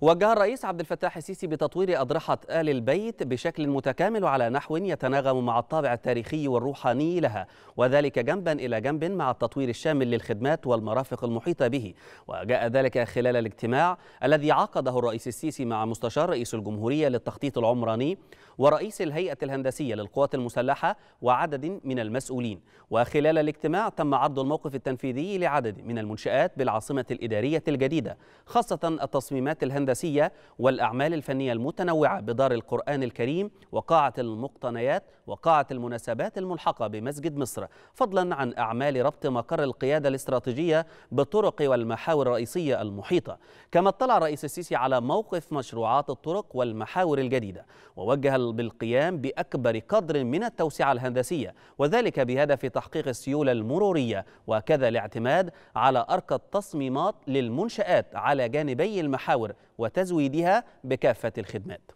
وجه الرئيس عبد الفتاح السيسي بتطوير أضرحة آل البيت بشكل متكامل وعلى نحو يتناغم مع الطابع التاريخي والروحاني لها وذلك جنبا إلى جنب مع التطوير الشامل للخدمات والمرافق المحيطة به وجاء ذلك خلال الاجتماع الذي عقده الرئيس السيسي مع مستشار رئيس الجمهورية للتخطيط العمراني ورئيس الهيئة الهندسية للقوات المسلحة وعدد من المسؤولين وخلال الاجتماع تم عرض الموقف التنفيذي لعدد من المنشآت بالعاصمة الإدارية الجديدة خاصة التصميمات الهندسية الهندسية والأعمال الفنية المتنوعة بدار القرآن الكريم وقاعة المقتنيات وقاعة المناسبات الملحقة بمسجد مصر فضلا عن أعمال ربط مقر القيادة الاستراتيجية بالطرق والمحاور الرئيسية المحيطة كما اطلع الرئيس السيسي على موقف مشروعات الطرق والمحاور الجديدة ووجه بالقيام بأكبر قدر من التوسعة الهندسية وذلك بهدف تحقيق السيولة المرورية وكذا الاعتماد على أرقى التصميمات للمنشآت على جانبي المحاور وتزويدها بكافة الخدمات